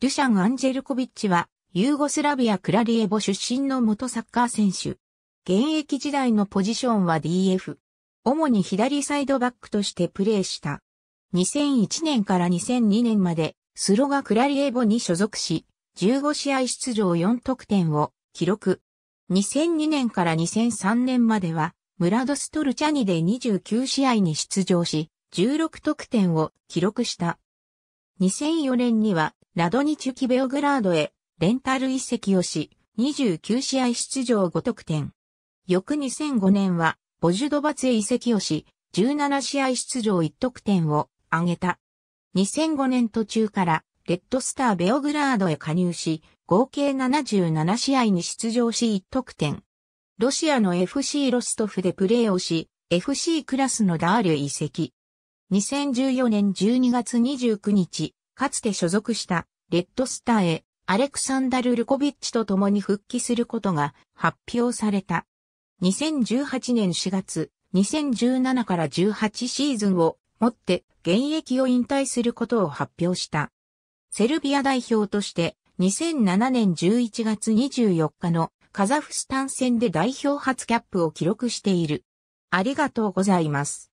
ルシャン・アンジェルコビッチは、ユーゴスラビア・クラリエボ出身の元サッカー選手。現役時代のポジションは DF。主に左サイドバックとしてプレーした。2001年から2002年まで、スロガ・クラリエボに所属し、15試合出場4得点を記録。2002年から2003年までは、ムラドストルチャニで29試合に出場し、16得点を記録した。2004年にはラドニチュキベオグラードへ、レンタル移籍をし、29試合出場5得点。翌2005年は、ボジュドバツへ移籍をし、17試合出場1得点を挙げた。2005年途中から、レッドスターベオグラードへ加入し、合計77試合に出場し1得点。ロシアの FC ロストフでプレーをし、FC クラスのダール移籍。2014年12月29日、かつて所属したレッドスターへアレクサンダル・ルコビッチと共に復帰することが発表された。2018年4月、2017から18シーズンをもって現役を引退することを発表した。セルビア代表として2007年11月24日のカザフスタン戦で代表初キャップを記録している。ありがとうございます。